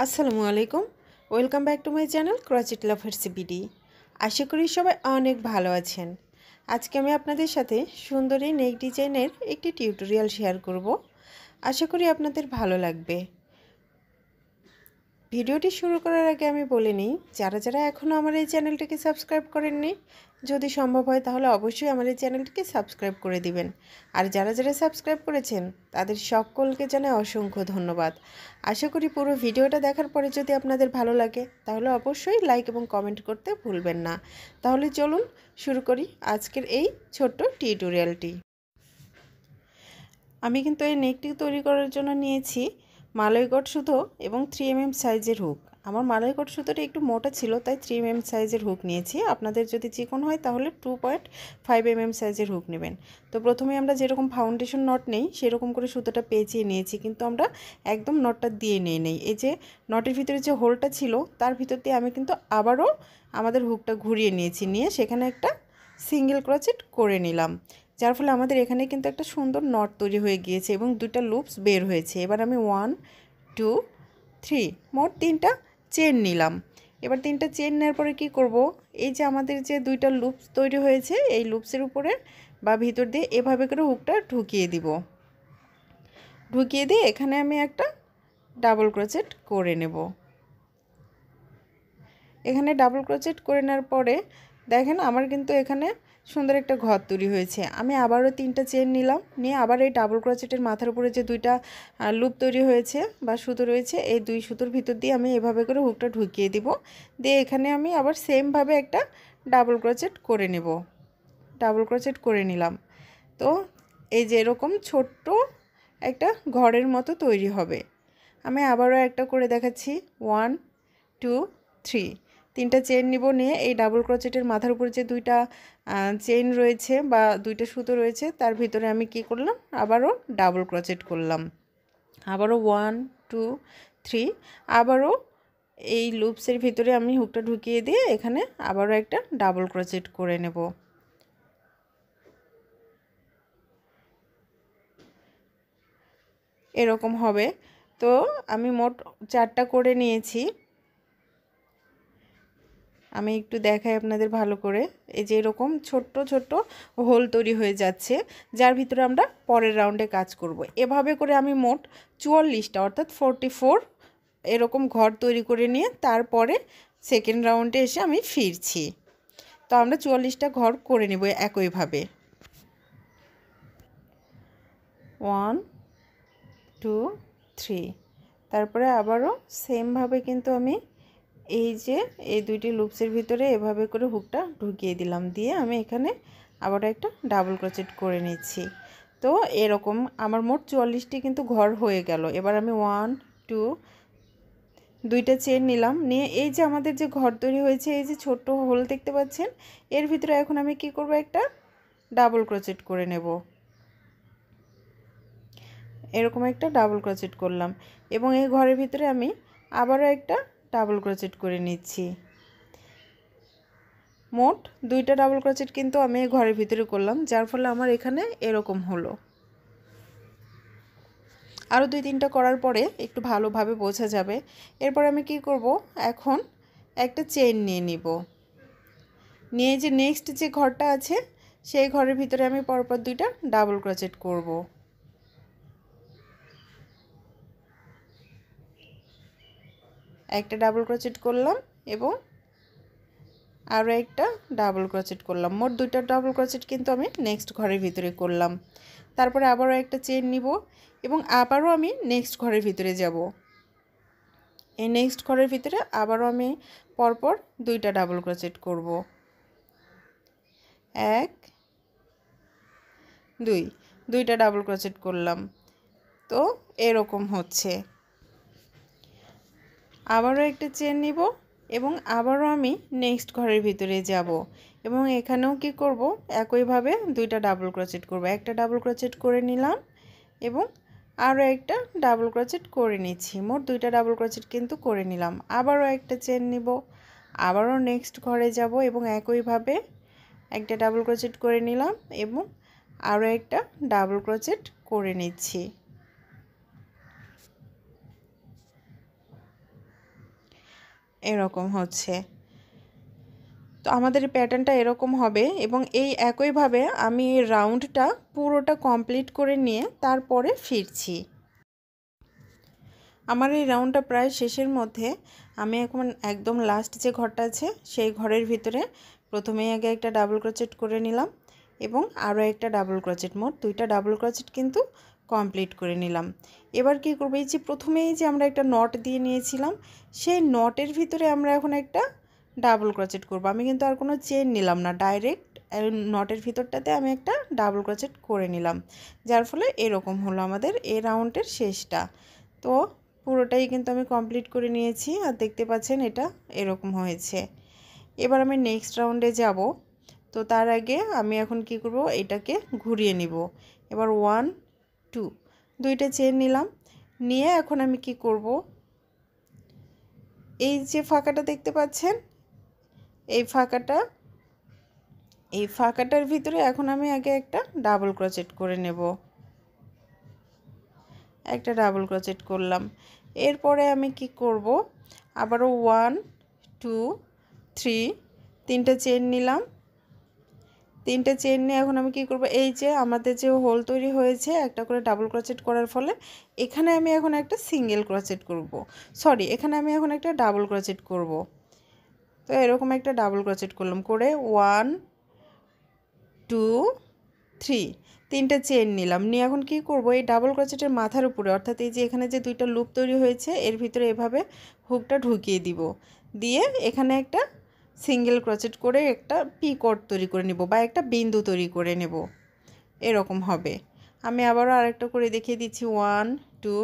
আসসালামু আলাইকুম welcome back to my channel crochet lover CBD আশা করি সবাই অনেক ভালো আছেন আজকে আমি আপনাদের সাথে সুন্দরী নেক ডিজাইনের একটি টিউটোরিয়াল শেয়ার করব আশা করি আপনাদের ভালো লাগবে ভিডিওটি শুরু করার আগে আমি বলে নিই যারা যারা এখনও আমার এই চ্যানেলটিকে সাবস্ক্রাইব করেননি যদি সম্ভব হয় তাহলে অবশ্যই আমার এই চ্যানেলটিকে সাবস্ক্রাইব করে দিবেন আর যারা যারা সাবস্ক্রাইব করেছেন তাদের সকলকে জানে অসংখ্য ধন্যবাদ আশা করি পুরো ভিডিওটা দেখার পরে যদি আপনাদের ভালো লাগে তাহলে অবশ্যই লাইক এবং কমেন্ট করতে ভুলবেন না তাহলে চলুন শুরু করি আজকের এই ছোট্ট টিউটোরিয়ালটি আমি কিন্তু এই নেকটি তৈরি করার জন্য নিয়েছি মালয় কট সুতো এবং থ্রি এমএম সাইজের হুক আমার মালয় কট সুতোটা একটু মোটা ছিল তাই থ্রি এমএম সাইজের হুক নিয়েছি আপনাদের যদি চিকন হয় তাহলে টু পয়েন্ট ফাইভ এমএম সাইজের হুক নেবেন তো প্রথমে আমরা যেরকম ফাউন্ডেশন নট নেই সেরকম করে সুতোটা পেঁচিয়ে নিয়েছি কিন্তু আমরা একদম নটটা দিয়ে নিয়ে নেই এই যে নটের ভিতরে যে হোলটা ছিল তার ভিতর দিয়ে আমি কিন্তু আবারও আমাদের হুকটা ঘুরিয়ে নিয়েছি নিয়ে সেখানে একটা সিঙ্গেল ক্রোচেট করে নিলাম যার ফলে আমাদের এখানে কিন্তু একটা সুন্দর নট তৈরি হয়ে গিয়েছে এবং দুইটা লুপস বের হয়েছে এবার আমি ওয়ান টু থ্রি মোট তিনটা চেন নিলাম এবার তিনটা চেন নেওয়ার পরে কি করব এই যে আমাদের যে দুইটা লুপস তৈরি হয়েছে এই লুপসের উপরে বা ভিতর দিয়ে এভাবে করে হুকটা ঢুকিয়ে দিব ঢুকিয়ে দিয়ে এখানে আমি একটা ডাবল ক্রোচেট করে নেব এখানে ডাবল ক্রোচেট করে নেওয়ার পরে দেখেন আমার কিন্তু এখানে সুন্দর একটা ঘর তৈরি হয়েছে আমি আবারও তিনটা চেন নিলাম নিয়ে আবার এই ডাবল ক্রচেটের মাথার উপরে যে দুইটা লুপ তৈরি হয়েছে বা সুতো রয়েছে এই দুই সুতোর ভিতর দিয়ে আমি এভাবে করে হুকটা ঢুকিয়ে দিব দিয়ে এখানে আমি আবার সেমভাবে একটা ডাবল ক্রচেট করে নেব ডাবল ক্রচেট করে নিলাম তো এই যে এরকম ছোট্ট একটা ঘরের মতো তৈরি হবে আমি আবারও একটা করে দেখাচ্ছি ওয়ান টু থ্রি তিনটা চেন নিব নিয়ে এই ডাবল ক্রোচেটের মাথার উপরে যে দুইটা চেন রয়েছে বা দুইটা সুতো রয়েছে তার ভিতরে আমি কি করলাম আবারও ডাবল ক্রোচেট করলাম আবারও ওয়ান টু থ্রি আবারও এই লুপসের ভিতরে আমি হুকটা ঢুকিয়ে দিয়ে এখানে আবারও একটা ডাবল ক্রোচেট করে নেব এরকম হবে তো আমি মোট চারটা করে নিয়েছি আমি একটু দেখাই আপনাদের ভালো করে এই যে এরকম ছোট্ট ছোট্ট হোল তৈরি হয়ে যাচ্ছে যার ভিতরে আমরা পরের রাউন্ডে কাজ করব। এভাবে করে আমি মোট চুয়াল্লিশটা অর্থাৎ ফোরটি এরকম ঘর তৈরি করে নিয়ে তারপরে সেকেন্ড রাউন্ডে এসে আমি ফিরছি তো আমরা চুয়াল্লিশটা ঘর করে নেব একইভাবে ওয়ান টু থ্রি তারপরে আবারও সেমভাবে কিন্তু আমি এই যে এই দুইটি লুপসের ভিতরে এভাবে করে হুকটা ঢুকিয়ে দিলাম দিয়ে আমি এখানে আবার একটা ডাবল ক্রোচেট করে নিচ্ছি তো এরকম আমার মোট চুয়াল্লিশটি কিন্তু ঘর হয়ে গেল এবার আমি ওয়ান টু দুইটা চেন নিলাম নিয়ে এই যে আমাদের যে ঘর তৈরি হয়েছে এই যে ছোট্ট হোল দেখতে পাচ্ছেন এর ভিতরে এখন আমি কি করব একটা ডাবল ক্রোচেট করে নেব এরকম একটা ডাবল ক্রোচেট করলাম এবং এই ঘরের ভিতরে আমি আবারও একটা ডাবল ক্রোচেট করে নিচ্ছি মোট দুইটা ডাবল ক্রোচেট কিন্তু আমি ঘরের ভিতরে করলাম যার ফলে আমার এখানে এরকম হলো আরও দুই তিনটা করার পরে একটু ভালোভাবে বোঝা যাবে এরপর আমি কি করব এখন একটা চেন নিয়ে নিব নিয়ে যে নেক্সট যে ঘরটা আছে সেই ঘরের ভিতরে আমি পরপর দুইটা ডাবল ক্রোচেট করবো একটা ডাবল ক্রচেট করলাম এবং আরও একটা ডাবল ক্রচেট করলাম মোট দুইটা ডাবল ক্রচেট কিন্তু আমি নেক্সট ঘরের ভিতরে করলাম তারপরে আবারও একটা চেন নিব এবং আবারও আমি নেক্সট ঘরের ভিতরে যাব এই নেক্সট ঘরের ভিতরে আবারও আমি পরপর দুইটা ডাবল ক্রচেট করব এক দুই দুইটা ডাবল ক্রচেট করলাম তো এরকম হচ্ছে আবারও একটা চেন নিব এবং আবারও আমি নেক্সট ঘরের ভিতরে যাব এবং এখানেও কি করব একইভাবে দুইটা ডাবল ক্রোচেট করব একটা ডাবল ক্রোচেট করে নিলাম এবং আরও একটা ডাবল ক্রোচেট করে নিচ্ছি মোট দুইটা ডাবল ক্রোচেট কিন্তু করে নিলাম আবারও একটা চেন নিব আবারও নেক্সট ঘরে যাব এবং একইভাবে একটা ডাবল ক্রোচেট করে নিলাম এবং আরও একটা ডাবল ক্রোচেট করে নিচ্ছি এরকম হচ্ছে তো আমাদের প্যাটার্নটা এরকম হবে এবং এই একইভাবে আমি রাউন্ডটা পুরোটা কমপ্লিট করে নিয়ে তারপরে ফিরছি আমার এই রাউন্ডটা প্রায় শেষের মধ্যে আমি এখন একদম লাস্ট যে ঘরটা আছে সেই ঘরের ভিতরে প্রথমেই আগে একটা ডাবল ক্রোচেট করে নিলাম এবং আরও একটা ডাবল ক্রোচেট মোট দুইটা ডাবল ক্রোচেট কিন্তু কমপ্লিট করে নিলাম এবার কী করবো এই যে প্রথমেই যে আমরা একটা নট দিয়ে নিয়েছিলাম সেই নটের ভিতরে আমরা এখন একটা ডাবল ক্রচেট করব আমি কিন্তু আর কোনো চেন নিলাম না ডাইরেক্ট নটের ভিতরটাতে আমি একটা ডাবল ক্রচেট করে নিলাম যার ফলে এরকম হলো আমাদের এ রাউন্ডের শেষটা তো পুরোটাই কিন্তু আমি কমপ্লিট করে নিয়েছি আর দেখতে পাচ্ছেন এটা এরকম হয়েছে এবার আমি নেক্সট রাউন্ডে যাব তো তার আগে আমি এখন কি করব এটাকে ঘুরিয়ে নিব এবার ওয়ান টু দুইটা চেন নিলাম নিয়ে এখন আমি কি করব এই যে ফাঁকাটা দেখতে পাচ্ছেন এই ফাঁকাটা এই ফাঁকাটার ভিতরে এখন আমি আগে একটা ডাবল ক্রচেট করে নেব একটা ডাবল ক্রচেট করলাম এরপরে আমি কি করব আবারও ওয়ান টু থ্রি তিনটা চেন নিলাম তিনটে চেন নিয়ে এখন আমি কি করব এই যে আমাদের যে হোল তৈরি হয়েছে একটা করে ডাবল ক্রোচেট করার ফলে এখানে আমি এখন একটা সিঙ্গেল ক্রোচেট করব। সরি এখানে আমি এখন একটা ডাবল ক্রোচেট করব। তো এরকম একটা ডাবল ক্রোচেট করলাম করে ওয়ান টু থ্রি তিনটে চেন নিলাম নিয়ে এখন কি করব এই ডাবল ক্রোচেটের মাথার উপরে অর্থাৎ এই যে এখানে যে দুইটা লুপ তৈরি হয়েছে এর ভিতরে এভাবে হুকটা ঢুকিয়ে দিব দিয়ে এখানে একটা সিঙ্গেল ক্রোচেট করে একটা পিকট তৈরি করে নেব বা একটা বিন্দু তৈরি করে নেব এরকম হবে আমি আবারও আরেকটা করে দেখিয়ে দিচ্ছি ওয়ান টু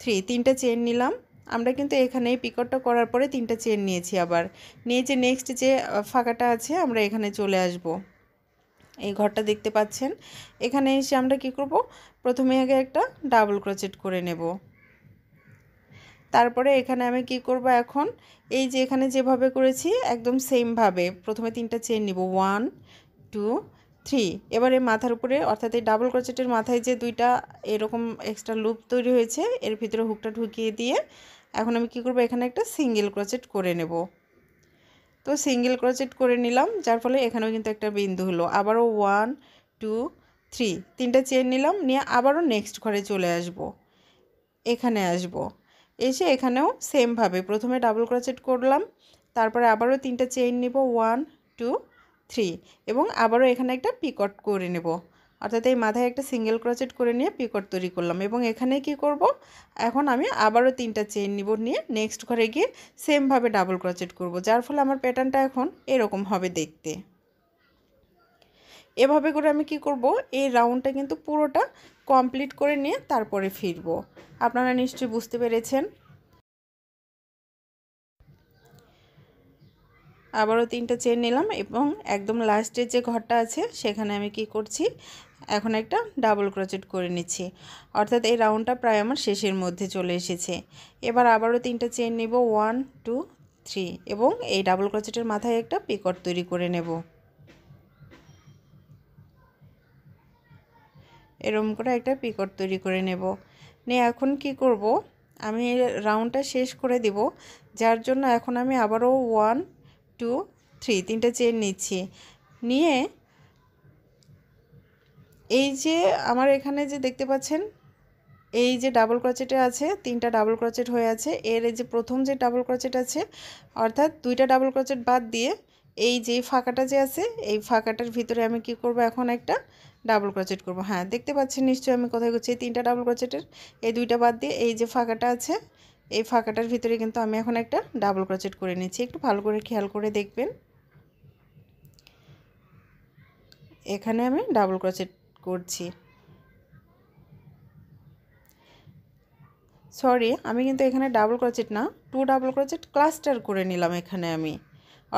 থ্রি তিনটা চেন নিলাম আমরা কিন্তু এখানে পিকটটা করার পরে তিনটা চেন নিয়েছি আবার নিয়ে যে নেক্সট যে ফাঁকাটা আছে আমরা এখানে চলে আসব এই ঘরটা দেখতে পাচ্ছেন এখানে এসে আমরা কি করব প্রথমে আগে একটা ডাবল ক্রোচেট করে নেব তারপরে এখানে আমি কি করব এখন এই যে এখানে যেভাবে করেছি একদম সেমভাবে প্রথমে তিনটা চেন নিব ওয়ান টু থ্রি এবারে মাথার উপরে অর্থাৎ এই ডাবল ক্রোচেটের মাথায় যে দুইটা এরকম এক্সট্রা লুপ তৈরি হয়েছে এর ভিতরে হুকটা ঢুকিয়ে দিয়ে এখন আমি কি করব এখানে একটা সিঙ্গেল ক্রোচেট করে নেব তো সিঙ্গেল ক্রোচেট করে নিলাম যার ফলে এখানেও কিন্তু একটা বিন্দু হলো আবারও ওয়ান টু থ্রি তিনটা চেন নিলাম নিয়ে আবারও নেক্সট ঘরে চলে আসব এখানে আসবো এসে এখানেও সেমভাবে প্রথমে ডাবল ক্রচেট করলাম তারপরে আবারও তিনটা চেইন নেব ওয়ান টু থ্রি এবং আবারও এখানে একটা পিকট করে নেব অর্থাৎ এই মাথায় একটা সিঙ্গেল ক্রচেট করে নিয়ে পিকট তৈরি করলাম এবং এখানে কি করব এখন আমি আবারও তিনটা চেইন নিব নিয়ে নেক্সট ঘরে গিয়ে সেমভাবে ডাবল ক্রচেট করব যার ফলে আমার প্যাটার্নটা এখন এরকম হবে দেখতে এভাবে করে আমি কি করব এই রাউন্ডটা কিন্তু পুরোটা কমপ্লিট করে নিয়ে তারপরে ফিরব আপনারা নিশ্চয়ই বুঝতে পেরেছেন আবারও তিনটা চেন নিলাম এবং একদম লাস্টের যে ঘরটা আছে সেখানে আমি কি করছি এখন একটা ডাবল ক্রোচেট করে নিচ্ছি অর্থাৎ এই রাউন্ডটা প্রায় আমার শেষের মধ্যে চলে এসেছে এবার আবারও তিনটা চেন নেব ওয়ান টু থ্রি এবং এই ডাবল ক্রোচেটের মাথায় একটা পিকট তৈরি করে নেব এরম করে একটা পিকট তৈরি করে নেব নিয়ে এখন কি করব আমি রাউন্ডটা শেষ করে দেব যার জন্য এখন আমি আবারও ওয়ান টু থ্রি তিনটা চেন নিচ্ছি নিয়ে এই যে আমার এখানে যে দেখতে পাচ্ছেন এই যে ডাবল ক্রচেটে আছে তিনটা ডাবল ক্রচেট হয়ে আছে এর এই যে প্রথম যে ডাবল ক্রচেট আছে অর্থাৎ দুইটা ডাবল ক্রচেট বাদ দিয়ে এই যে ফাঁকাটা যে আছে এই ফাঁকাটার ভিতরে আমি কি করব এখন একটা ডাবল ক্রোচেট করব হ্যাঁ দেখতে পাচ্ছেন নিশ্চয়ই আমি কোথায় করছি এই তিনটা ডাবল ক্রোচেটের এই দুইটা বাদ দিয়ে এই যে ফাঁকাটা আছে এই ফাঁকাটার ভিতরে কিন্তু আমি এখন একটা ডাবল ক্রোচেট করে নিচ্ছি একটু ভালো করে খেয়াল করে দেখবেন এখানে আমি ডাবল ক্রোচেট করছি সরি আমি কিন্তু এখানে ডাবল ক্রোচেট না টু ডাবল ক্রোচেট ক্লাস্টার করে নিলাম এখানে আমি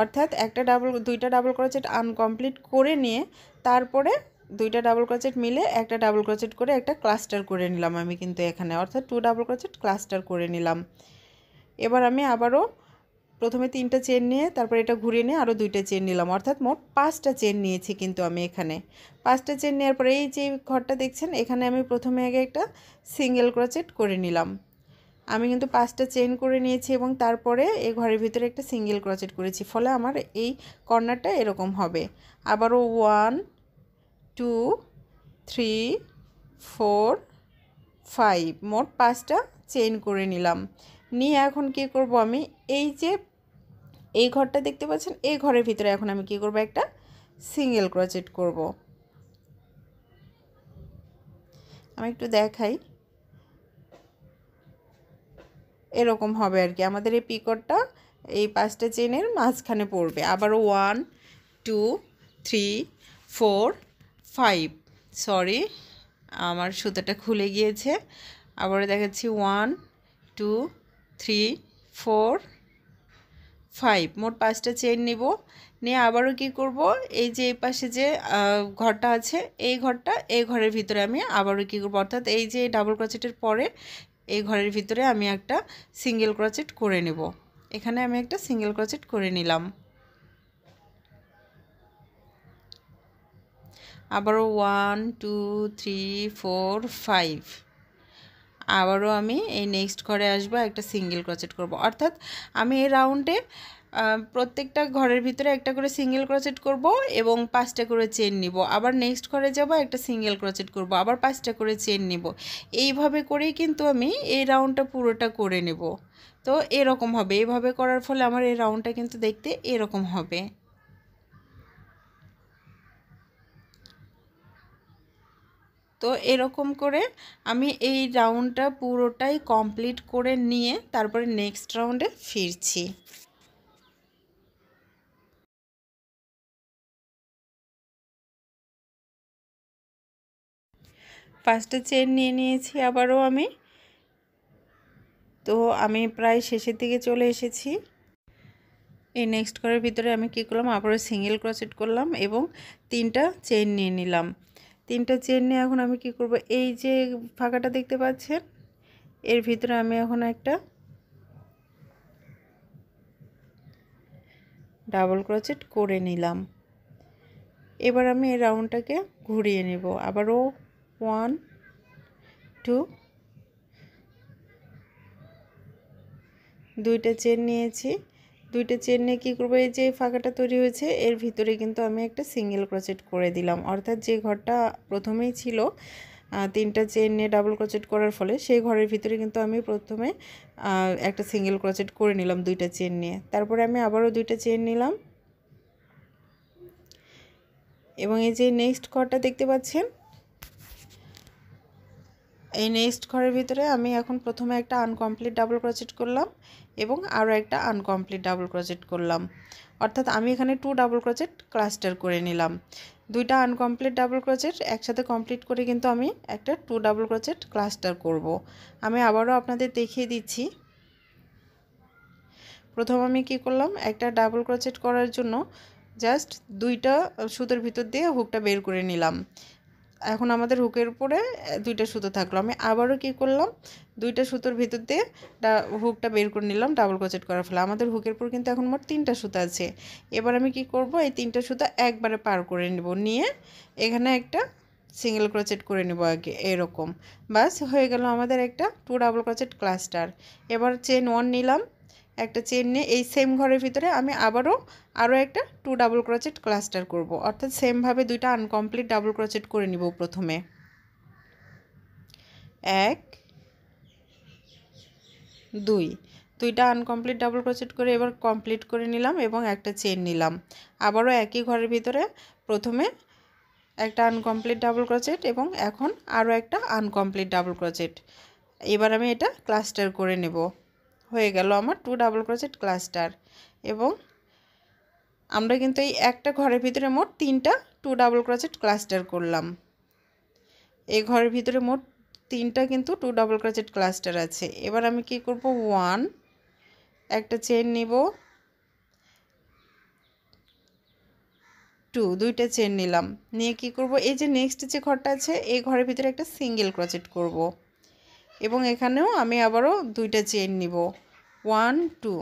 অর্থাৎ একটা ডাবল দুইটা ডাবল ক্রোচেট আনকমপ্লিট করে নিয়ে তারপরে দুইটা ডাবল ক্রোচেট মিলে একটা ডাবল ক্রোচেট করে একটা ক্লাস্টার করে নিলাম আমি কিন্তু এখানে অর্থাৎ টু ডাবল ক্রোচেট ক্লাস্টার করে নিলাম এবার আমি আবারও প্রথমে তিনটা চেন নিয়ে তারপর এটা ঘুরিয়ে নিয়ে আরও দুইটা চেন নিলাম অর্থাৎ মোট পাঁচটা চেন নিয়েছি কিন্তু আমি এখানে পাঁচটা চেন নেওয়ার পরে এই যে ঘরটা দেখছেন এখানে আমি প্রথমে আগে একটা সিঙ্গেল ক্রোচেট করে নিলাম আমি কিন্তু পাঁচটা চেন করে নিয়েছি এবং তারপরে এই ঘরের ভিতরে একটা সিঙ্গেল ক্রোচেট করেছি ফলে আমার এই কর্নারটা এরকম হবে আবারও one two three four five মোট পাঁচটা চেইন করে নিলাম নিয়ে এখন কি করব আমি এই যে এই ঘরটা দেখতে পাচ্ছেন এই ঘরের ভিতরে এখন আমি কি করব একটা সিঙ্গেল ক্রচেট করব আমি একটু দেখাই এরকম হবে আর কি আমাদের এই পিকটটা এই পাঁচটা চেনের মাঝখানে পড়বে আবার one two three four five sorry আমার সুতোটা খুলে গিয়েছে আবার দেখাচ্ছি one two three four five মোট পাঁচটা চেন নিব নিয়ে আবারও কি করব এই যে এই পাশে যে ঘরটা আছে এই ঘরটা এই ঘরের ভিতরে আমি আবারও কী করবো অর্থাৎ এই যে ডাবল ক্রচেটের পরে এই ঘরের ভিতরে আমি একটা সিঙ্গেল ক্রচেট করে নেব এখানে আমি একটা সিঙ্গেল ক্রচেট করে নিলাম আবারও one two three four five আবারও আমি এই নেক্সট ঘরে আসবো একটা সিঙ্গেল ক্রসেট করব অর্থাৎ আমি এই রাউন্ডে প্রত্যেকটা ঘরের ভিতরে একটা করে সিঙ্গেল ক্রসেট করব এবং পাঁচটা করে চেন নিব আবার নেক্সট ঘরে যাব একটা সিঙ্গেল ক্রসেট করব আবার পাঁচটা করে চেন নিব এইভাবে করেই কিন্তু আমি এই রাউন্ডটা পুরোটা করে নেব তো এরকম হবে এইভাবে করার ফলে আমার এই রাউন্ডটা কিন্তু দেখতে এরকম হবে তো এরকম করে আমি এই রাউন্ডটা পুরোটাই কমপ্লিট করে নিয়ে তারপরে নেক্সট রাউন্ডে ফিরছি ফার্স্টে চেন নিয়ে নিয়েছি আবারও আমি তো আমি প্রায় শেষের দিকে চলে এসেছি এই নেক্সট ঘরের ভিতরে আমি কী করলাম আবারও সিঙ্গেল ক্রসেট করলাম এবং তিনটা চেন নিয়ে নিলাম তিনটা চেন নিয়ে এখন আমি কি করব এই যে ফাঁকাটা দেখতে পাচ্ছেন এর ভিতরে আমি এখন একটা ডাবল ক্রোচেট করে নিলাম এবার আমি এই রাউন্ডটাকে ঘুরিয়ে নেব আবারও ওয়ান টু দুইটা চেন নিয়েছি দুইটা চেন নিয়ে কী করবো এই যে ফাঁকাটা তৈরি হয়েছে এর ভিতরে কিন্তু আমি একটা সিঙ্গেল ক্রোচেট করে দিলাম অর্থাৎ যে ঘরটা প্রথমেই ছিল তিনটা চেন নিয়ে ডাবল ক্রোচেট করার ফলে সেই ঘরের ভিতরে কিন্তু আমি প্রথমে একটা সিঙ্গেল ক্রোচেট করে নিলাম দুইটা চেন নিয়ে তারপরে আমি আবারও দুইটা চেন নিলাম এবং এই যে নেক্সট ঘরটা দেখতে পাচ্ছেন এই নেক্সট ঘরের ভিতরে আমি এখন প্রথমে একটা আনকমপ্লিট ডাবল ক্রোচেট করলাম এবং আরও একটা আনকমপ্লিট ডাবল ক্রোচেট করলাম অর্থাৎ আমি এখানে টু ডাবল ক্রোচেট ক্লাস্টার করে নিলাম দুইটা আনকমপ্লিট ডাবল ক্রোচেট একসাথে কমপ্লিট করে কিন্তু আমি একটা টু ডাবল ক্রোচেট ক্লাস্টার করব। আমি আবারও আপনাদের দেখিয়ে দিচ্ছি প্রথম আমি কি করলাম একটা ডাবল ক্রোচেট করার জন্য জাস্ট দুইটা সুতোর ভিতর দিয়ে হুকটা বের করে নিলাম এখন আমাদের হুকের উপরে দুইটা সুতো থাকলো আমি আবারও কি করলাম দুইটা সুতোর ভিতর দিয়ে হুকটা বের করে নিলাম ডাবল ক্রোচেট করার ফলে আমাদের হুকের উপর কিন্তু এখন মোট তিনটা সুতো আছে এবার আমি কি করব এই তিনটা সুতো একবারে পার করে নেব নিয়ে এখানে একটা সিঙ্গেল ক্রোচেট করে নেব আগে এরকম বাস হয়ে গেল আমাদের একটা টু ডাবল ক্রোচেট ক্লাস্টার এবার চেন ওয়ান নিলাম একটা চেন নিয়ে এই সেম ঘরের ভিতরে আমি আবারও আরও একটা টু ডাবল ক্রচেট ক্লাস্টার করব। অর্থাৎ সেমভাবে দুইটা আনকমপ্লিট ডাবল ক্রচেট করে নিব প্রথমে এক দুই দুইটা আনকমপ্লিট ডাবল ক্রচেট করে এবার কমপ্লিট করে নিলাম এবং একটা চেন নিলাম আবারও একই ঘরের ভিতরে প্রথমে একটা আনকমপ্লিট ডাবল ক্রচেট এবং এখন আরও একটা আনকমপ্লিট ডাবল ক্রচেট এবার আমি এটা ক্লাস্টার করে নেবো হয়ে গেল আমার টু ডাবল ক্রোচেট ক্লাস্টার এবং আমরা কিন্তু এই একটা ঘরের ভিতরে মোট তিনটা টু ডাবল ক্রোচেট ক্লাস্টার করলাম এই ঘরের ভিতরে মোট তিনটা কিন্তু টু ডাবল ক্রোচেট ক্লাস্টার আছে এবার আমি কি করব ওয়ান একটা চেন নিব টু দুইটা চেন নিলাম নিয়ে কি করব এই যে নেক্সট যে ঘরটা আছে এই ঘরের ভিতরে একটা সিঙ্গেল ক্রোচেট করব এবং এখানেও আমি আবারও দুইটা চেন নিব ওয়ান টু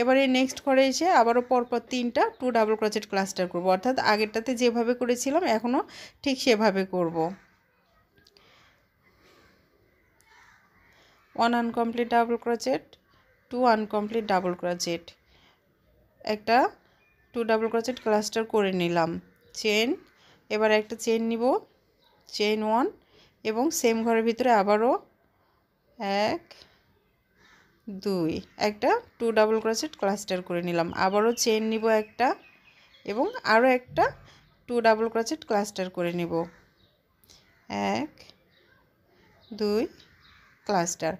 এবারে নেক্সট ঘরে এসে আবারও পরপর তিনটা টু ডাবল ক্রোচেট ক্লাস্টার করব অর্থাৎ আগেরটাতে যেভাবে করেছিলাম এখনও ঠিক সেভাবে করব one incomplete double crochet two incomplete double crochet একটা টু ডাবল ক্রোচেট ক্লাস্টার করে নিলাম চেন এবার একটা চেন নিব চেন ওয়ান এবং সেম ঘরের ভিতরে আবারও এক দুই একটা টু ডাবল ক্রোচেট ক্লাস্টার করে নিলাম আবারও চেন নিব একটা এবং আরও একটা টু ডাবল ক্রোচেট ক্লাস্টার করে নিব এক দুই ক্লাস্টার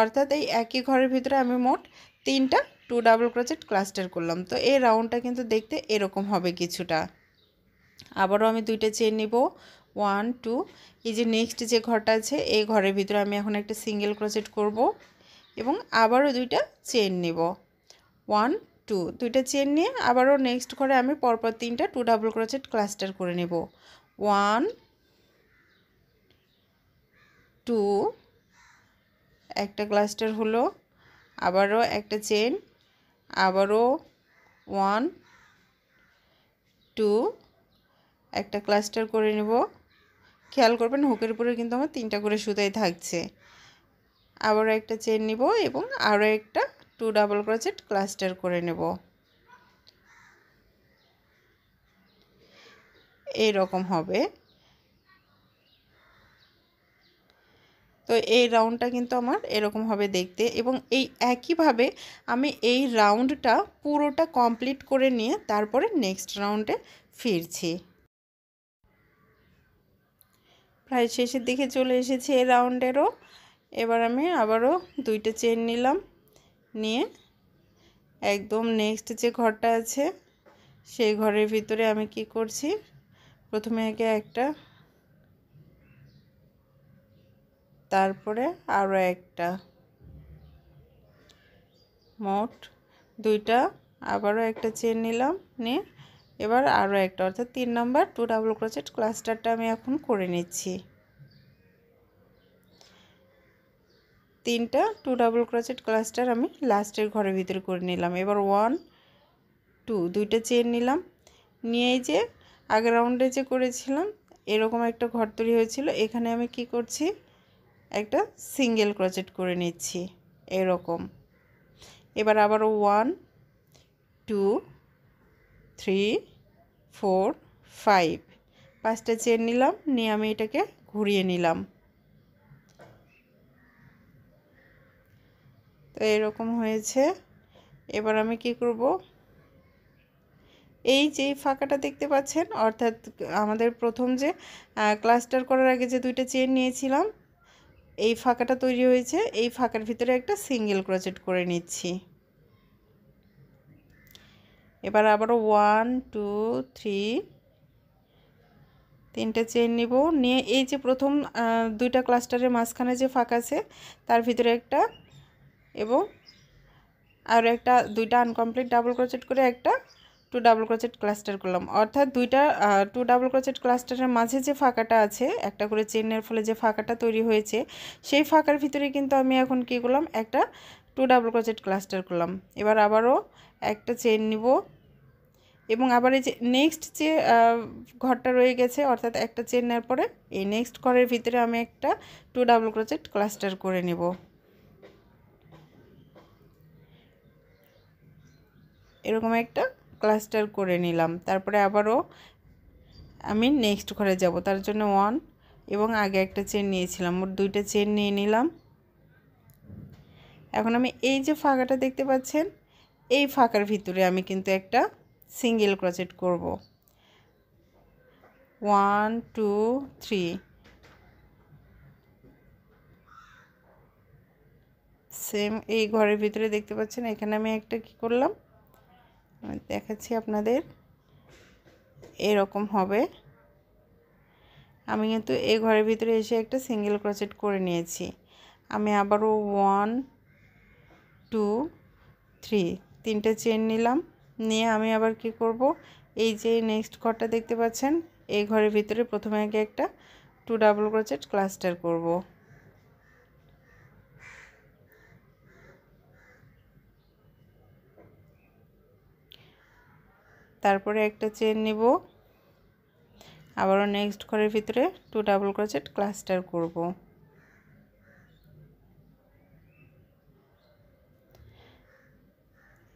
অর্থাৎ এই একই ঘরের ভিতরে আমি মোট তিনটা টু ডাবল ক্রোচেট ক্লাস্টার করলাম তো এই রাউন্ডটা কিন্তু দেখতে এরকম হবে কিছুটা আবারও আমি দুইটা চেন নিব ওয়ান টু এই যে নেক্সট যে ঘরটা আছে এই ঘরের ভিতরে আমি এখন একটা সিঙ্গেল ক্রসেট করব এবং আবারও দুইটা চেন নেব ওয়ান টু দুইটা চেন নিয়ে আবারও নেক্সট ঘরে আমি পরপর তিনটা টু ডাবল ক্রসেট ক্লাস্টার করে নেব ওয়ান টু একটা ক্লাস্টার হলো আবারও একটা চেন আবারও ওয়ান টু একটা ক্লাস্টার করে নেব খেয়াল করবেন হুকের উপরে কিন্তু আমার তিনটা করে সুতাই থাকছে আবারও একটা চেন নিব এবং আরও একটা টু ডাবল ক্রোচেট ক্লাস্টার করে নেব এই রকম হবে তো এই রাউন্ডটা কিন্তু আমার এরকম হবে দেখতে এবং এই একইভাবে আমি এই রাউন্ডটা পুরোটা কমপ্লিট করে নিয়ে তারপরে নেক্সট রাউন্ডে ফিরছি প্রায় শেষের দিকে চলে এসেছি এ রাউন্ডেরও এবার আমি আবারও দুইটা চেন নিলাম নিয়ে একদম নেক্সট যে ঘরটা আছে সেই ঘরের ভিতরে আমি কি করছি প্রথমে আগে একটা তারপরে আরও একটা মোট দুইটা আবারও একটা চেন নিলাম নিয়ে এবার আরও একটা অর্থাৎ তিন নাম্বার টু ডাবল ক্রোচেট ক্লাস্টারটা আমি এখন করে নিচ্ছি তিনটা টু ডাবল ক্রোচেট ক্লাস্টার আমি লাস্টের ঘরের ভিতরে করে নিলাম এবার ওয়ান টু দুইটা চেন নিলাম নিয়ে যে আগের রাউন্ডে যে করেছিলাম এরকম একটা ঘর তৈরি হয়েছিল এখানে আমি কি করছি একটা সিঙ্গেল ক্রোচেট করে নিচ্ছি এরকম এবার আবার one two three four five পাঁচটা চেন নিলাম নিয়ে আমি এটাকে ঘুরিয়ে নিলাম তো এরকম হয়েছে এবার আমি কি করব এই যে ফাঁকাটা দেখতে পাচ্ছেন অর্থাৎ আমাদের প্রথম যে ক্লাস্টার করার আগে যে দুইটা চেন নিয়েছিলাম এই ফাঁকাটা তৈরি হয়েছে এই ফাঁকার ভিতরে একটা সিঙ্গেল ক্রচেট করে নিচ্ছি এবার আবারও ওয়ান টু থ্রি তিনটে চেন নিব নিয়ে এই যে প্রথম দুইটা ক্লাস্টারের মাঝখানে যে ফাঁক আছে তার ভিতরে একটা এবং আর একটা দুইটা আনকমপ্লিট ডাবল ক্রোচেট করে একটা টু ডাবল ক্রোচেট ক্লাস্টার করলাম অর্থাৎ দুইটা টু ডাবল ক্রোচেট ক্লাস্টারের মাঝে যে ফাঁকাটা আছে একটা করে চেনের ফলে যে ফাঁকাটা তৈরি হয়েছে সেই ফাঁকার ভিতরে কিন্তু আমি এখন কী করলাম একটা টু ডাবল ক্রোচেট ক্লাস্টার করলাম এবার আবারও একটা চেন নিব এবং আবার এই যে নেক্সট যে ঘরটা রয়ে গেছে অর্থাৎ একটা চেন নেওয়ার পরে এই নেক্সট ঘরের ভিতরে আমি একটা টু ডাবল ক্রোচেট ক্লাস্টার করে নেব এরকম একটা ক্লাস্টার করে নিলাম তারপরে আবারও আমি নেক্সট ঘরে যাব তার জন্য ওয়ান এবং আগে একটা চেন নিয়েছিলাম ওর দুইটা চেন নিয়ে নিলাম এখন আমি এই যে ফাঁকাটা দেখতে পাচ্ছেন এই ফাঁকার ভিতরে আমি কিন্তু একটা সিঙ্গেল ক্রোচেট করব ওয়ান টু থ্রি সেম এই ঘরের ভিতরে দেখতে পাচ্ছেন এখানে আমি একটা কি করলাম দেখাচ্ছি আপনাদের এরকম হবে আমি কিন্তু এই ঘরের ভিতরে এসে একটা সিঙ্গেল ক্রোচেট করে নিয়েছি আমি আবারও ওয়ান টু থ্রি তিনটে চেন নিলাম নিয়ে আমি আবার কি করব এই যে নেক্সট ঘরটা দেখতে পাচ্ছেন এই ঘরের ভিতরে প্রথমে আগে একটা টু ডাবল ক্রোচেট ক্লাস্টার করব তারপরে একটা চেন নিব আবারও নেক্সট ঘরের ভিতরে টু ডাবল ক্রোচেট ক্লাস্টার করব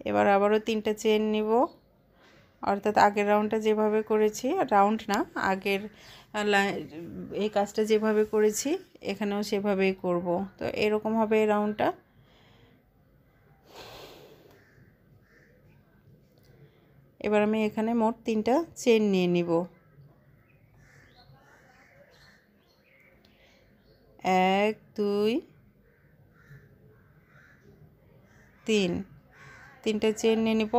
এবার আবারও তিনটা চেন নিব অর্থাৎ আগের রাউন্ডটা যেভাবে করেছি রাউন্ড না আগের এই কাজটা যেভাবে করেছি এখানেও সেভাবেই করব তো এরকম হবে এই রাউন্ডটা এবার আমি এখানে মোট তিনটা চেন নিয়ে নিব এক দুই তিন তিনটে চেন নিয়ে নেব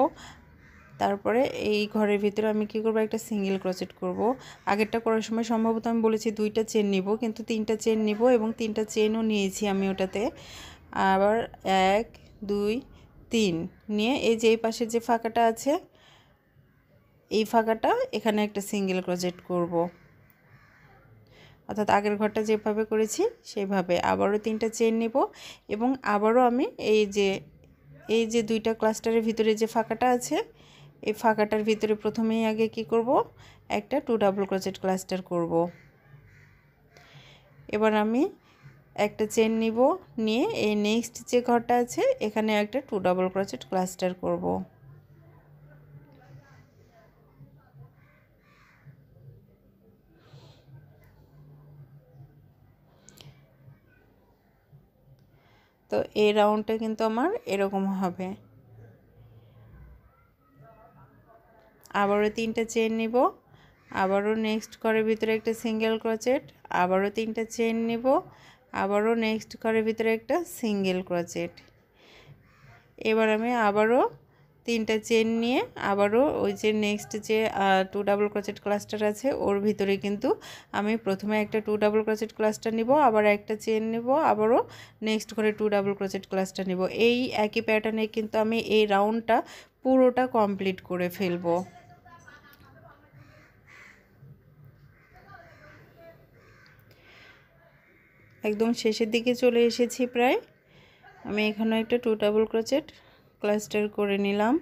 তারপরে এই ঘরের ভিতরে আমি কি করব একটা সিঙ্গেল ক্রসেট করব আগেরটা করার সময় সম্ভবত আমি বলেছি দুইটা চেন নিব কিন্তু তিনটা চেন নিব এবং তিনটা চেনও নিয়েছি আমি ওটাতে আবার এক দুই তিন নিয়ে এই যে এই পাশে যে ফাঁকাটা আছে এই ফাঁকাটা এখানে একটা সিঙ্গেল ক্রসেট করব অর্থাৎ আগের ঘরটা যেভাবে করেছি সেইভাবে আবারও তিনটা চেন নেব এবং আবারও আমি এই যে এই যে দুইটা ক্লাস্টারের ভিতরে যে ফাঁকাটা আছে এই ফাঁকাটার ভিতরে প্রথমেই আগে কি করব একটা টু ডাবল ক্রোচেট ক্লাস্টার করব এবার আমি একটা চেন নিব নিয়ে এই নেক্সট যে ঘরটা আছে এখানে একটা টু ডাবল ক্রোচেট ক্লাস্টার করব তো এই রাউন্ডটা কিন্তু আমার এরকম হবে আবারও তিনটা চেন নিব আবারও নেক্সট ঘরের ভিতরে একটা সিঙ্গেল ক্রচেট আবারও তিনটা চেন নিব আবারও নেক্সট ঘরের ভিতরে একটা সিঙ্গেল ক্রচেট এবার আমি আবারও তিনটা চেন নিয়ে আবারও ওই যে নেক্সট যে টু ডাবল ক্রোচেট ক্লাস্টার আছে ওর ভিতরে কিন্তু আমি প্রথমে একটা টু ডাবল ক্রোচেট ক্লাস্টার নিব আবার একটা চেন নিব আবারও নেক্সট করে টু ডাবল ক্রোচেট ক্লাস্টার নিব এই একই প্যাটার্নে কিন্তু আমি এই রাউন্ডটা পুরোটা কমপ্লিট করে ফেলবো একদম শেষের দিকে চলে এসেছি প্রায় আমি এখানে একটা টু ডাবল ক্রোচেট ক্লাস্টার করে নিলাম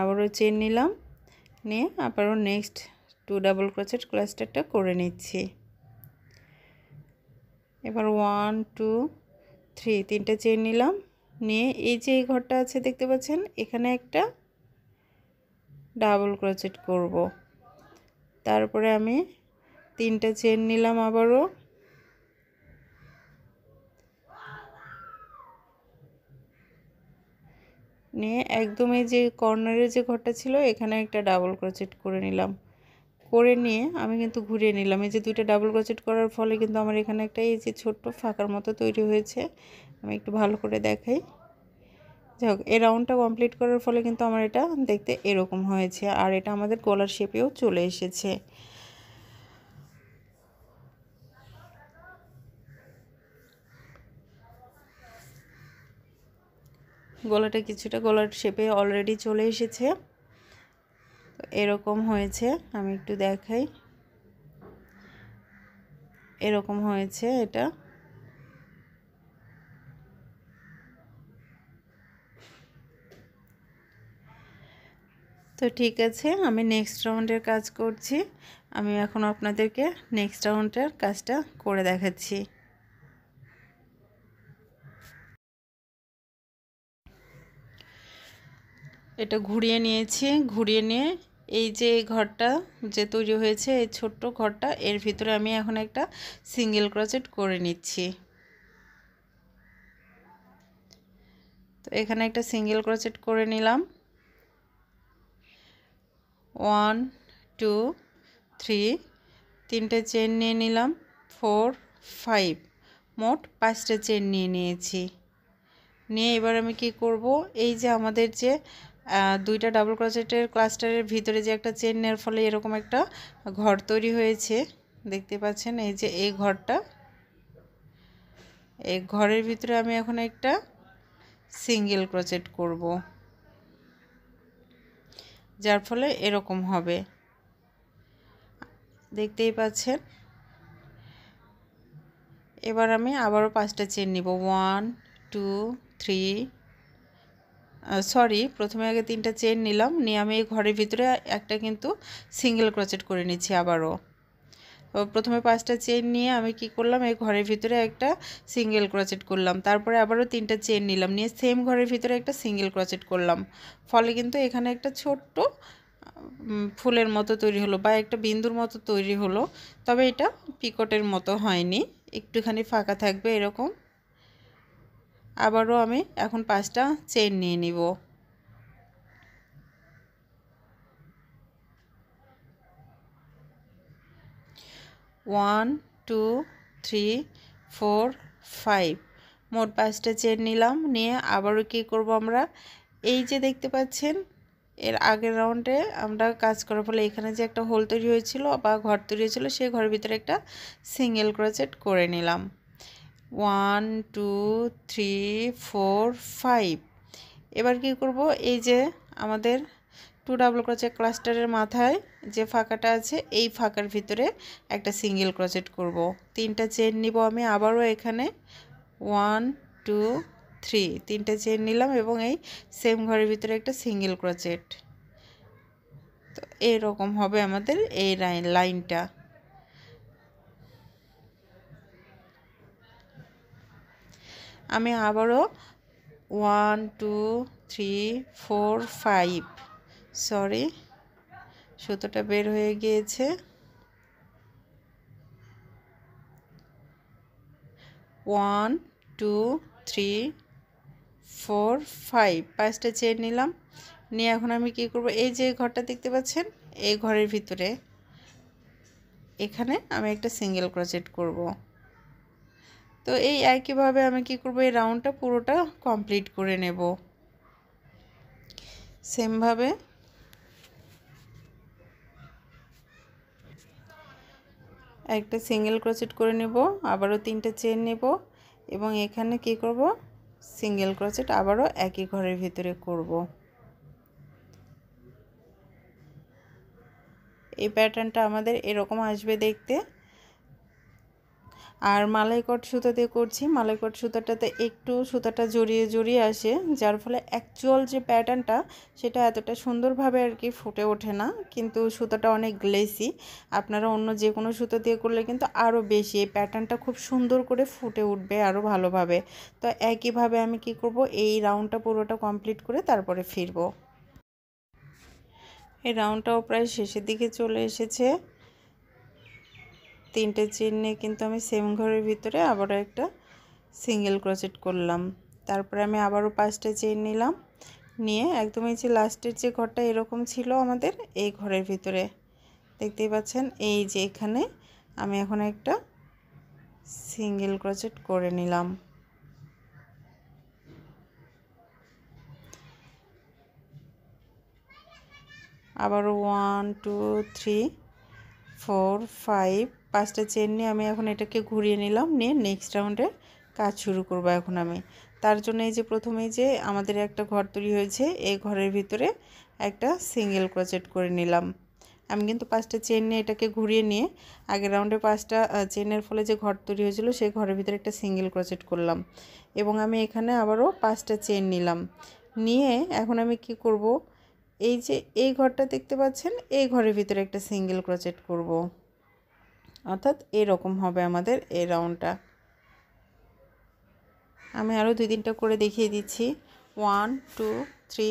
আবারও চেন নিলাম নিয়ে আবারও নেক্সট টু ডাবল ক্রোচেট ক্লাস্টারটা করে নিচ্ছি এবার ওয়ান টু থ্রি তিনটা চেন নিলাম নিয়ে এই যে এই ঘরটা আছে দেখতে পাচ্ছেন এখানে একটা ডাবল ক্রোচেট করব তারপরে আমি তিনটা চেন নিলাম আবারও নিয়ে একদম এই যে কর্নারের যে ঘরটা ছিল এখানে একটা ডাবল ক্রোচেট করে নিলাম করে নিয়ে আমি কিন্তু ঘুরিয়ে নিলাম এই যে দুইটা ডাবল ক্রোচেট করার ফলে কিন্তু আমার এখানে একটা এই যে ছোট্ট ফাঁকার মতো তৈরি হয়েছে আমি একটু ভালো করে দেখাই যাই হোক এই রাউন্ডটা কমপ্লিট করার ফলে কিন্তু আমার এটা দেখতে এরকম হয়েছে আর এটা আমাদের গলার শেপেও চলে এসেছে গলাটা কিছুটা গলার শেপে অলরেডি চলে এসেছে এরকম হয়েছে আমি একটু দেখাই এরকম হয়েছে এটা তো ঠিক আছে আমি নেক্সট রাউন্ডের কাজ করছি আমি এখন আপনাদেরকে নেক্সট রাউন্ডের কাজটা করে দেখাচ্ছি এটা ঘুরিয়ে নিয়েছি ঘুরিয়ে নিয়ে এই যে ঘরটা যে তৈরি হয়েছে এই ছোট্ট ঘরটা এর ভিতরে আমি এখন একটা সিঙ্গেল ক্রচেট করে নিচ্ছি তো এখানে একটা সিঙ্গেল ক্রচেট করে নিলাম ওয়ান টু থ্রি তিনটে চেন নিয়ে নিলাম ফোর ফাইভ মোট পাঁচটা চেন নিয়ে নিয়েছি নিয়ে এবার আমি কি করব এই যে আমাদের যে দুইটা ডাবল ক্রসেটের ক্লাস্টারের ভিতরে যে একটা চেনের ফলে এরকম একটা ঘর তৈরি হয়েছে দেখতে পাচ্ছেন এই যে এই ঘরটা এই ঘরের ভিতরে আমি এখন একটা সিঙ্গেল ক্রসেট করব যার ফলে এরকম হবে দেখতেই পাচ্ছেন এবার আমি আবারও পাঁচটা চেন নিব ওয়ান টু থ্রি সরি প্রথমে আগে তিনটা চেন নিলাম নিয়ে আমি এই ঘরের ভিতরে একটা কিন্তু সিঙ্গেল ক্রোচেট করে নিচ্ছি আবারও প্রথমে পাঁচটা চেন নিয়ে আমি কি করলাম এই ঘরের ভিতরে একটা সিঙ্গেল ক্রোচেট করলাম তারপরে আবারও তিনটা চেন নিলাম নিয়ে সেম ঘরের ভিতরে একটা সিঙ্গেল ক্রোচেট করলাম ফলে কিন্তু এখানে একটা ছোট্ট ফুলের মতো তৈরি হলো বা একটা বিন্দুর মতো তৈরি হলো তবে এটা পিকটের মতো হয়নি একটুখানি ফাঁকা থাকবে এরকম আবারও আমি এখন পাঁচটা চেন নিয়ে নিব one two three four five মোট পাঁচটা চেন নিলাম নিয়ে আবারও কি করব আমরা এই যে দেখতে পাচ্ছেন এর আগের রাউন্ডে আমরা কাজ করার ফলে এখানে যে একটা হোল তৈরি হয়েছিল বা ঘর তৈরি হয়েছিল সেই ঘরের ভিতরে একটা সিঙ্গেল ক্রোচেট করে নিলাম one two three four five এবার কি করব এই যে আমাদের টু ডাবল ক্রোচেট ক্লাস্টারের মাথায় যে ফাঁকাটা আছে এই ফাঁকার ভিতরে একটা সিঙ্গেল ক্রোচেট করব। তিনটা চেন নিব আমি আবারও এখানে ওয়ান টু থ্রি তিনটা চেন নিলাম এবং এই সেম ঘরের ভিতরে একটা সিঙ্গেল ক্রোচেট তো এরকম হবে আমাদের এই লাইনটা আমি আবারও one two three four five sorry সুতোটা বের হয়ে গিয়েছে one two three four five পাঁচটা চেয়ে নিলাম নিয়ে এখন আমি কি করব এই যে ঘরটা দেখতে পাচ্ছেন এই ঘরের ভিতরে এখানে আমি একটা সিঙ্গেল ক্রোচেট করব তো এই একইভাবে আমি কি করব এই রাউন্ডটা পুরোটা কমপ্লিট করে নেব সেমভাবে একটা সিঙ্গেল ক্রসেট করে নেব আবারও তিনটে চেন নেব এবং এখানে কি করব সিঙ্গেল ক্রসেট আবারও একই ঘরের ভিতরে করব এই প্যাটার্নটা আমাদের এরকম আসবে দেখতে আর মালাইকট সুতো দিয়ে করছি মালাইকট সুতাটাতে একটু সুতাটা জড়িয়ে জড়িয়ে আসে যার ফলে অ্যাকচুয়াল যে প্যাটার্নটা সেটা এতটা সুন্দরভাবে আর কি ফুটে ওঠে না কিন্তু সুতাটা অনেক গ্লেসি আপনারা অন্য যে কোনো সুতো দিয়ে করলে কিন্তু আরও বেশি এই প্যাটার্নটা খুব সুন্দর করে ফুটে উঠবে আরও ভালোভাবে তো একইভাবে আমি কি করব এই রাউন্ডটা পুরোটা কমপ্লিট করে তারপরে ফিরবো এই রাউন্ডটাও প্রায় শেষের দিকে চলে এসেছে তিনটে চেন নিয়ে কিন্তু আমি সেম ঘরের ভিতরে আবারও একটা সিঙ্গেল ক্রোচেট করলাম তারপরে আমি আবারও পাঁচটা চেন নিলাম নিয়ে একদম এই যে লাস্টের যে ঘরটা এরকম ছিল আমাদের এই ঘরের ভিতরে দেখতেই পাচ্ছেন এই যে এখানে আমি এখন একটা সিঙ্গেল ক্রোচেট করে নিলাম আবারও one two three four five পাঁচটা চেন নিয়ে আমি এখন এটাকে ঘুরিয়ে নিলাম নিয়ে নেক্সট রাউন্ডে কাজ শুরু করব এখন আমি তার জন্য এই যে প্রথমেই যে আমাদের একটা ঘর তৈরি হয়েছে এই ঘরের ভিতরে একটা সিঙ্গেল ক্রোচেট করে নিলাম আমি কিন্তু পাঁচটা চেন নিয়ে এটাকে ঘুরিয়ে নিয়ে আগের রাউন্ডে পাঁচটা চেনের ফলে যে ঘর তৈরি হয়েছিল সেই ঘরের ভিতরে একটা সিঙ্গেল ক্রোচেট করলাম এবং আমি এখানে আবারও পাঁচটা চেন নিলাম নিয়ে এখন আমি কি করব এই যে এই ঘরটা দেখতে পাচ্ছেন এই ঘরের ভিতরে একটা সিঙ্গেল ক্রোচেট করব। অর্থাৎ এরকম হবে আমাদের এই রাউন্ডটা আমি আরও দুই তিনটা করে দেখিয়ে দিচ্ছি one two three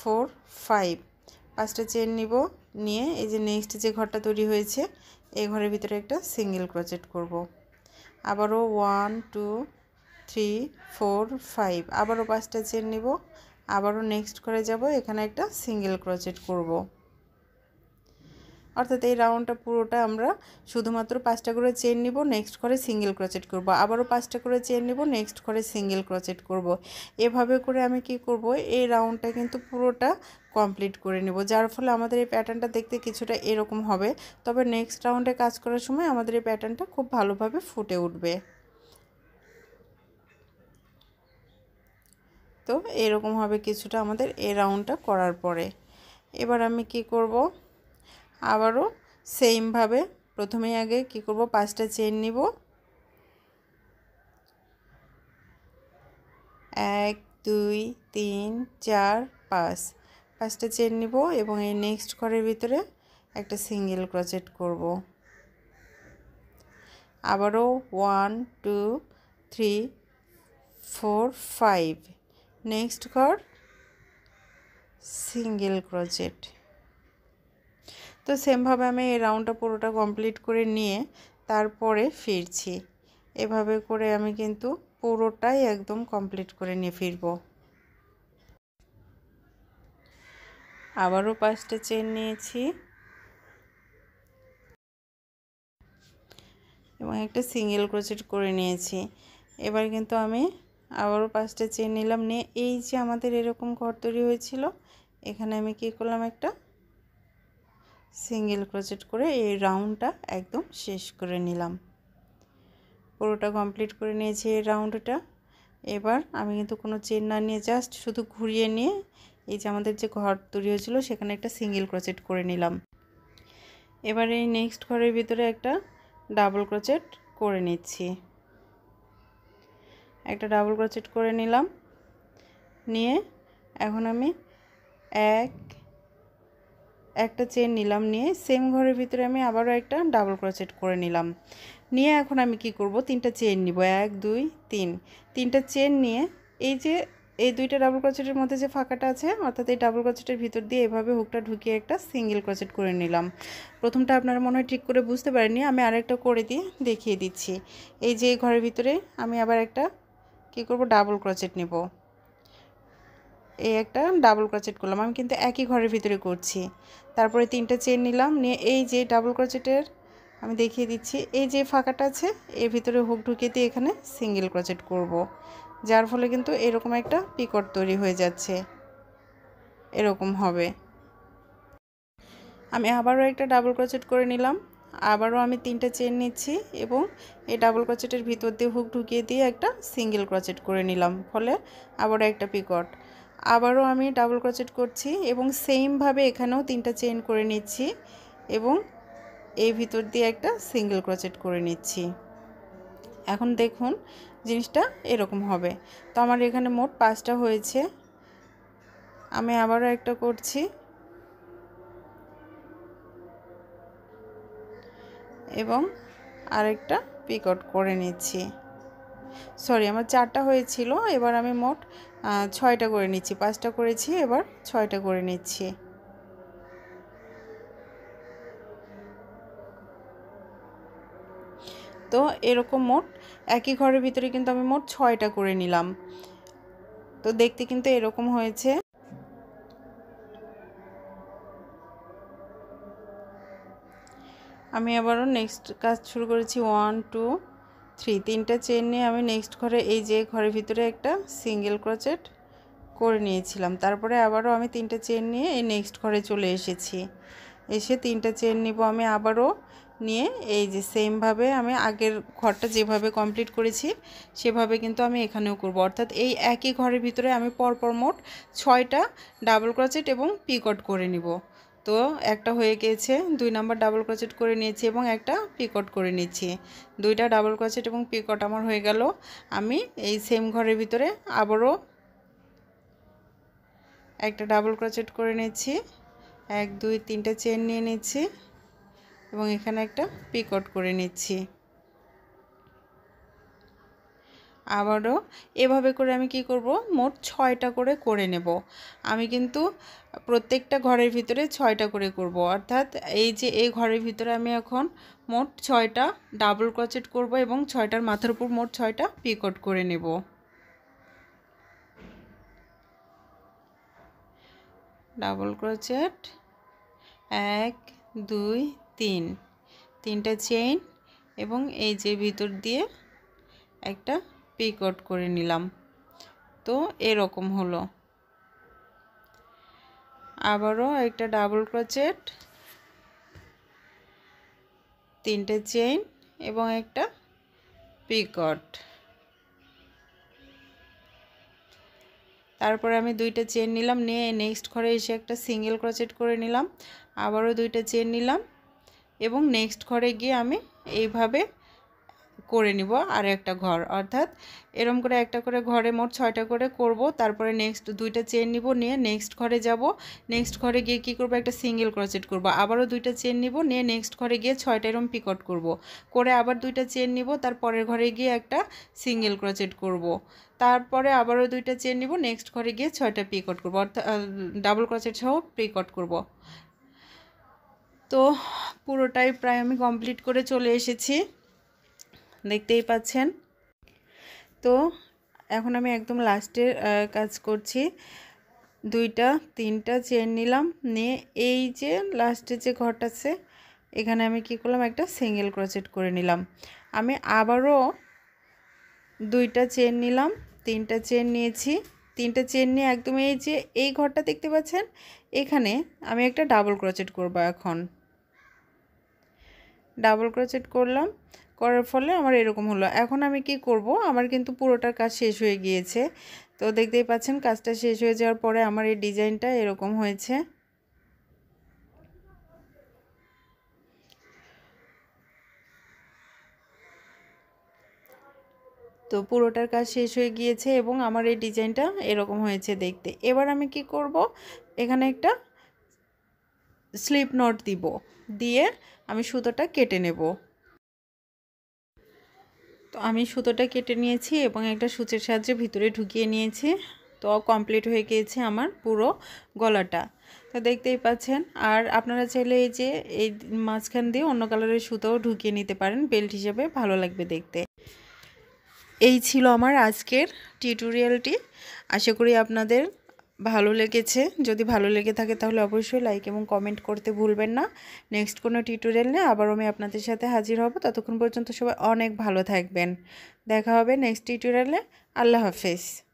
four five পাঁচটা চেন নিব নিয়ে এই যে নেক্সট যে ঘরটা তৈরি হয়েছে এই ঘরের ভিতরে একটা সিঙ্গেল ক্রচেট করব। আবারও one two three four five আবারও পাঁচটা চেন নিব আবারও নেক্সট ঘরে যাব এখানে একটা সিঙ্গেল ক্রচেট করবো অর্থাৎ এই রাউন্ডটা পুরোটা আমরা শুধুমাত্র পাঁচটা করে চেন নিব নেক্সট করে সিঙ্গেল ক্রোচেট করব আবারও পাঁচটা করে চেন নিব নেক্সট করে সিঙ্গেল ক্রোচেট করব এভাবে করে আমি কি করব এই রাউন্ডটা কিন্তু পুরোটা কমপ্লিট করে নেব যার ফলে আমাদের এই প্যাটার্নটা দেখতে কিছুটা এরকম হবে তবে নেক্সট রাউন্ডে কাজ করার সময় আমাদের এই প্যাটার্নটা খুব ভালোভাবে ফুটে উঠবে তো এরকম হবে কিছুটা আমাদের এই রাউন্ডটা করার পরে এবার আমি কি করব আবারও সেমভাবে প্রথমে আগে কি করব পাঁচটা চেন নিব এক দুই তিন চার পাঁচ পাঁচটা চেন নিব এবং এই নেক্সট ঘরের ভিতরে একটা সিঙ্গেল ক্রোচেট করব আবারও one two three four five next ঘর সিঙ্গেল ক্রোচেট তো সেমভাবে আমি এই রাউন্ডটা পুরোটা কমপ্লিট করে নিয়ে তারপরে ফিরছি এভাবে করে আমি কিন্তু পুরোটাই একদম কমপ্লিট করে নিয়ে ফিরব আবারও পাঁচটা চেন নিয়েছি এবং একটা সিঙ্গেল ক্রোচেট করে নিয়েছি এবার কিন্তু আমি আবারও পাঁচটা চেন নিলাম নিয়ে এই যে আমাদের এরকম ঘর তৈরি হয়েছিল এখানে আমি কি করলাম একটা সিঙ্গেল ক্রোচেট করে এই রাউন্ডটা একদম শেষ করে নিলাম পুরোটা কমপ্লিট করে নিয়েছি এই রাউন্ডটা এবার আমি কিন্তু কোনো চেন না নিয়ে জাস্ট শুধু ঘুরিয়ে নিয়ে এই যে আমাদের যে ঘর তৈরি হয়েছিলো সেখানে একটা সিঙ্গেল ক্রোচেট করে নিলাম এবার এই নেক্সট ঘরের ভিতরে একটা ডাবল ক্রোচেট করে নিচ্ছি একটা ডাবল ক্রোচেট করে নিলাম নিয়ে এখন আমি এক একটা চেন নিলাম নিয়ে সেম ঘরের ভিতরে আমি আবারও একটা ডাবল ক্রোচেট করে নিলাম নিয়ে এখন আমি কি করব তিনটা চেন নিব এক দুই তিন তিনটা চেন নিয়ে এই যে এই দুইটা ডাবল ক্রোচেটের মধ্যে যে ফাঁকাটা আছে অর্থাৎ এই ডাবল ক্রোচেটের ভিতর দিয়ে এভাবে হুকটা ঢুকিয়ে একটা সিঙ্গেল ক্রোচেট করে নিলাম প্রথমটা আপনারা মনে হয় ঠিক করে বুঝতে পারেননি আমি আরেকটা করে দিয়ে দেখিয়ে দিচ্ছি এই যে ঘরের ভিতরে আমি আবার একটা কি করব ডাবল ক্রোচেট নেব এই একটা ডাবল ক্রচেট করলাম আমি কিন্তু একই ঘরের ভিতরে করছি তারপরে তিনটা চেন নিলাম নিয়ে এই যে ডাবল ক্রচেটের আমি দেখিয়ে দিচ্ছি এই যে ফাঁকাটা আছে এর ভিতরে হুক ঢুকিয়ে দিয়ে এখানে সিঙ্গেল ক্রচেট করব। যার ফলে কিন্তু এরকম একটা পিকট তৈরি হয়ে যাচ্ছে এরকম হবে আমি আবারও একটা ডাবল ক্রচেট করে নিলাম আবারও আমি তিনটা চেন নিচ্ছি এবং এই ডাবল ক্রচেটের ভিতর দিয়ে হুক ঢুকিয়ে দিয়ে একটা সিঙ্গেল ক্রচেট করে নিলাম ফলে আবারও একটা পিকট আবারও আমি ডাবল ক্রোচেট করছি এবং সেমভাবে এখানেও তিনটা চেন করে নিচ্ছি এবং এই ভিতর দিয়ে একটা সিঙ্গেল ক্রোচেট করে নিচ্ছি এখন দেখুন জিনিসটা এরকম হবে তো আমার এখানে মোট পাঁচটা হয়েছে আমি আবারও একটা করছি এবং আরেকটা পিকট করে নিচ্ছি সরি আমার চারটা হয়েছিল এবার আমি মোট ছয়টা করে নিচ্ছি পাঁচটা করেছি এবার ছয়টা করে নিচ্ছি তো এরকম মোট একই ঘরের ভিতরে কিন্তু আমি মোট ছয়টা করে নিলাম তো দেখতে কিন্তু এরকম হয়েছে আমি আবারও নেক্সট কাজ শুরু করেছি ওয়ান টু থ্রি তিনটা চেন নিয়ে আমি নেক্সট ঘরে এই যে ঘরের ভিতরে একটা সিঙ্গেল ক্রচেট করে নিয়েছিলাম তারপরে আবারও আমি তিনটা চেন নিয়ে এই নেক্সট ঘরে চলে এসেছি এসে তিনটা চেন নিব আমি আবারও নিয়ে এই যে সেমভাবে আমি আগের ঘরটা যেভাবে কমপ্লিট করেছি সেভাবে কিন্তু আমি এখানেও করব অর্থাৎ এই একই ঘরের ভিতরে আমি পরপর মোট ছয়টা ডাবল ক্রচেট এবং পিকট করে নিব তো একটা হয়ে গিয়েছে দুই নাম্বার ডাবল ক্রোচেট করে নিয়েছি এবং একটা পিকট করে নিয়েছি দুইটা ডাবল ক্রোচেট এবং পিকট আমার হয়ে গেল আমি এই সেম ঘরের ভিতরে আবারও একটা ডাবল ক্রোচেট করে নিয়েছি এক দুই তিনটা চেন নিয়ে নিচ্ছি এবং এখানে একটা পিকট করে নিচ্ছি আবারও এভাবে করে আমি কি করব মোট ছয়টা করে করে নেব আমি কিন্তু প্রত্যেকটা ঘরের ভিতরে ছয়টা করে করব অর্থাৎ এই যে এই ঘরের ভিতরে আমি এখন মোট ছয়টা ডাবল ক্রচেট করব এবং ছয়টার মাথার উপর মোট ছয়টা পিকট করে নেব ডাবল ক্রচেট এক দুই তিন তিনটা চেইন এবং এই যে ভিতর দিয়ে একটা পিকট করে নিলাম তো এরকম হলো আবারও একটা ডাবল ক্রোচেট তিনটে চেইন এবং একটা পিকট তারপরে আমি দুইটা চেন নিলাম নিয়ে নেক্সট ঘরে এসে একটা সিঙ্গেল ক্রোচেট করে নিলাম আবারও দুইটা চেন নিলাম এবং নেক্সট ঘরে গিয়ে আমি এইভাবে করে নিব আর একটা ঘর অর্থাৎ এরম করে একটা করে ঘরে মোট ছয়টা করে করব তারপরে নেক্সট দুইটা চেন নিব নিয়ে নেক্সট ঘরে যাব নেক্সট ঘরে গিয়ে কি করব একটা সিঙ্গেল ক্রসেট করব আবারও দুইটা চেন নিব নিয়ে নেক্সট ঘরে গিয়ে ছয়টা এরম পিকট করব করে আবার দুইটা চেন নিব তার পরের ঘরে গিয়ে একটা সিঙ্গেল ক্রসেট করব তারপরে আবারও দুইটা চেন নিব নেক্সট ঘরে গিয়ে ছয়টা পিকট করব অর্থাৎ ডাবল ক্রসেট সহ পিকট করব তো পুরোটাই প্রায় আমি কমপ্লিট করে চলে এসেছি দেখতেই পাচ্ছেন তো এখন আমি একদম লাস্টের কাজ করছি দুইটা তিনটা চেন নিলাম নিয়ে এই যে লাস্টে যে ঘট আছে এখানে আমি কি করলাম একটা সিঙ্গেল ক্রোচেট করে নিলাম আমি আবারও দুইটা চেন নিলাম তিনটা চেন নিয়েছি তিনটা চেন নিয়ে একদম এই যে এই ঘরটা দেখতে পাচ্ছেন এখানে আমি একটা ডাবল ক্রোচেট করব এখন ডাবল ক্রোচেট করলাম করার ফলে আমার এরকম হলো এখন আমি কি করব আমার কিন্তু পুরোটার কাজ শেষ হয়ে গিয়েছে তো দেখতেই পাচ্ছেন কাজটা শেষ হয়ে যাওয়ার পরে আমার এই ডিজাইনটা এরকম হয়েছে তো পুরোটার কাজ শেষ হয়ে গিয়েছে এবং আমার এই ডিজাইনটা এরকম হয়েছে দেখতে এবার আমি কি করব এখানে একটা স্লিপ নট দিব দিয়ে আমি সুতোটা কেটে নেব তো আমি সুতোটা কেটে নিয়েছি এবং একটা সূচের সাহায্যে ভিতরে ঢুকিয়ে নিয়েছি তো কমপ্লিট হয়ে গিয়েছে আমার পুরো গলাটা তো দেখতেই পাচ্ছেন আর আপনারা চাইলে এই যে এই মাঝখান দিয়ে অন্য কালারের সুতোও ঢুকিয়ে নিতে পারেন বেল্ট হিসেবে ভালো লাগবে দেখতে এই ছিল আমার আজকের টিউটোরিয়ালটি আশা করি আপনাদের ভালো লেগেছে যদি ভালো লেগে থাকে তাহলে অবশ্যই লাইক এবং কমেন্ট করতে ভুলবেন না নেক্সট কোনো টিউটোরিয়াল নিয়ে আবার আমি আপনাদের সাথে হাজির হব ততক্ষণ পর্যন্ত সবাই অনেক ভালো থাকবেন দেখা হবে নেক্সট টিউটোরিয়ালে আল্লাহ হাফেজ